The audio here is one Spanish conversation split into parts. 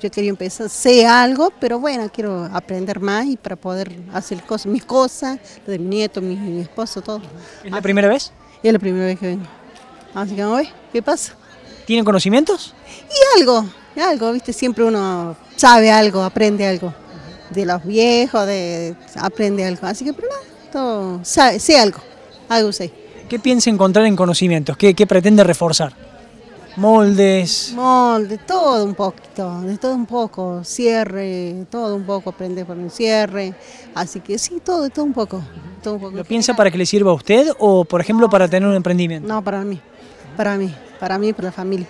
Yo quería empezar, sé algo, pero bueno, quiero aprender más y para poder hacer mis cosas, de mi nieto, mi, esposo, todo. ¿Es la primera vez? Es la primera vez que vengo. Así que vamos a ver qué pasa. ¿Tienen conocimientos? Y algo, algo, viste, siempre uno sabe algo, aprende algo. De los viejos, de, aprende algo. Así que, pero nada, todo, sé algo, algo sé. ¿Qué piensa encontrar en conocimientos? ¿Qué, qué pretende reforzar? moldes. ...moldes, todo un poquito, de todo un poco, cierre, todo un poco, aprende por un cierre, así que sí, todo, todo un poco. Todo ¿Lo piensa para que le sirva a usted o, por ejemplo, para tener un emprendimiento? No, para mí, para mí, para mí, para la familia.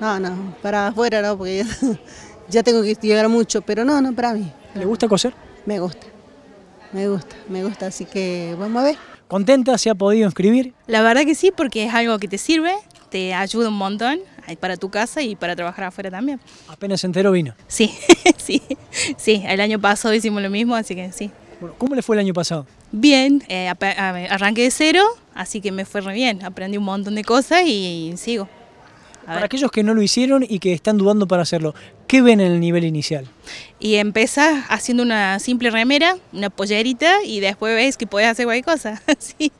No, no, para afuera no, porque ya, tengo que llegar mucho, pero no, no, para mí. ¿Le gusta coser? Me gusta, me gusta, me gusta, así que vamos a ver. ¿Contenta? ¿Se ha podido inscribir? La verdad que sí, porque es algo que te sirve, te ayuda un montón para tu casa y para trabajar afuera también. Apenas entero vino. Sí, sí, sí, el año pasado hicimos lo mismo, así que sí. ¿Cómo le fue el año pasado? Bien, eh, arranqué de cero, así que me fue re bien, aprendí un montón de cosas y, sigo. para aquellos que no lo hicieron y que están dudando para hacerlo, ¿qué ven en el nivel inicial? Y empezás haciendo una simple remera, una pollerita y después ves que podés hacer cualquier cosa. sí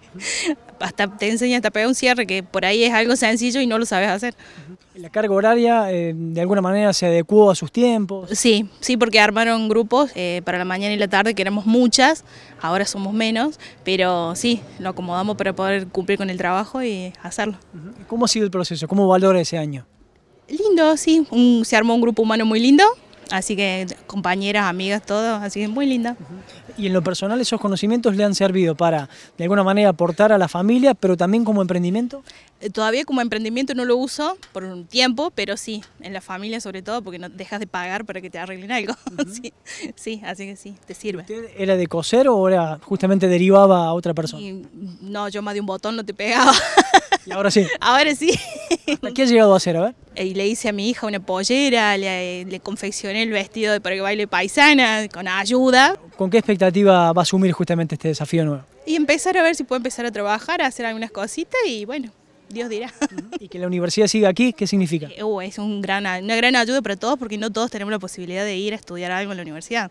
hasta te enseña hasta pegar un cierre, que por ahí es algo sencillo y no lo sabes hacer. ¿La carga horaria eh, de alguna manera se adecuó a sus tiempos? Sí, sí, porque armaron grupos eh, para la mañana y la tarde, que éramos muchas, ahora somos menos, pero sí, lo acomodamos para poder cumplir con el trabajo y hacerlo. ¿Cómo ha sido el proceso? ¿Cómo valora ese año? Lindo, sí, se armó un grupo humano muy lindo, Así que compañeras, amigas, todo, así que muy linda. Y en lo personal esos conocimientos le han servido para, de alguna manera, aportar a la familia, pero también como emprendimiento. Eh, todavía como emprendimiento no lo uso por un tiempo, pero sí, en la familia sobre todo, porque no dejas de pagar para que te arreglen algo. sí, así que sí, te sirve. era de coser o era justamente derivaba a otra persona? Mm, no, yo más de un botón no te pegaba. Y ahora sí. Ahora sí. qué ha llegado a hacer? Y le hice a mi hija una pollera, le, confeccioné el vestido de para que baile paisana, con ayuda. ¿Con qué expectativa va a asumir justamente este desafío nuevo? Y empezar a ver si puedo empezar a trabajar, a hacer algunas cositas y bueno, Dios dirá. Y que la universidad siga aquí, ¿qué significa? Uh, es una gran ayuda para todos porque no todos tenemos la posibilidad de ir a estudiar algo en la universidad,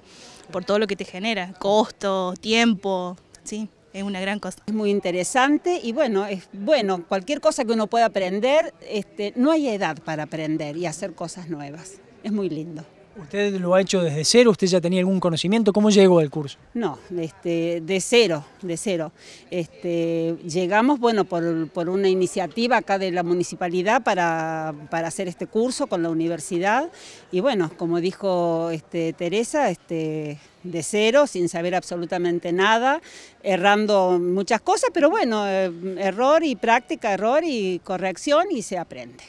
por todo lo que te genera, costo, tiempo, sí es una gran cosa. Es muy interesante y bueno, es bueno, cualquier cosa que uno pueda aprender, este, no hay edad para aprender y hacer cosas nuevas. Es muy lindo. ¿Usted lo ha hecho desde cero? ¿Usted ya tenía algún conocimiento? ¿Cómo llegó al curso? No, este, de cero, de cero. Este, llegamos, bueno, por, una iniciativa acá de la municipalidad para, hacer este curso con la universidad. Y bueno, como dijo este, Teresa, este, de cero, sin saber absolutamente nada, errando muchas cosas, pero bueno, eh, error y práctica, error y corrección y se aprende.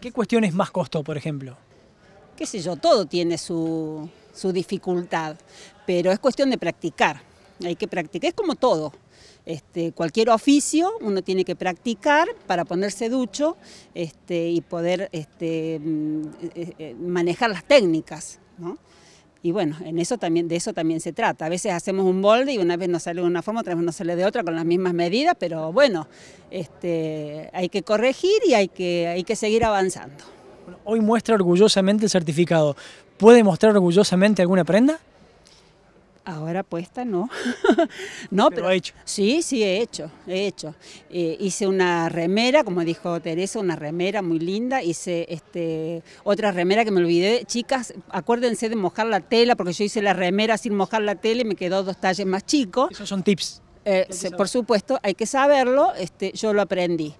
¿Qué cuestiones más costó, por ejemplo? qué sé yo, todo tiene su, dificultad, pero es cuestión de practicar, hay que practicar, es como todo. Este, cualquier oficio uno tiene que practicar para ponerse ducho este, y poder este, mm, eh, eh, manejar las técnicas. Y bueno, en eso también, de eso también se trata. A veces hacemos un molde y una vez nos sale de una forma, otra vez nos sale de otra con las mismas medidas, pero bueno, este, hay que corregir y hay que, hay que seguir avanzando hoy muestra orgullosamente el certificado. ¿Puede mostrar orgullosamente alguna prenda? Ahora puesta no. no, pero, hecho. Sí, sí, he hecho, he hecho. Eh, hice una remera, como dijo Teresa, una remera muy linda. Hice este, otra remera que me olvidé. Chicas, acuérdense de mojar la tela, porque yo hice la remera sin mojar la tela y me quedó dos talles más chicos. Esos son tips. Eh, por supuesto, hay que saberlo, este, yo lo aprendí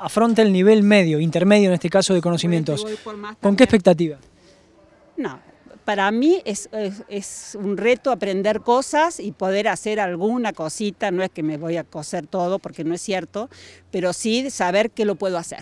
afronta el nivel medio, intermedio en este caso de conocimientos. ¿Con qué expectativa? No, para mí es, un reto aprender cosas y poder hacer alguna cosita, no es que me voy a coser todo porque no es cierto, pero sí saber que lo puedo hacer.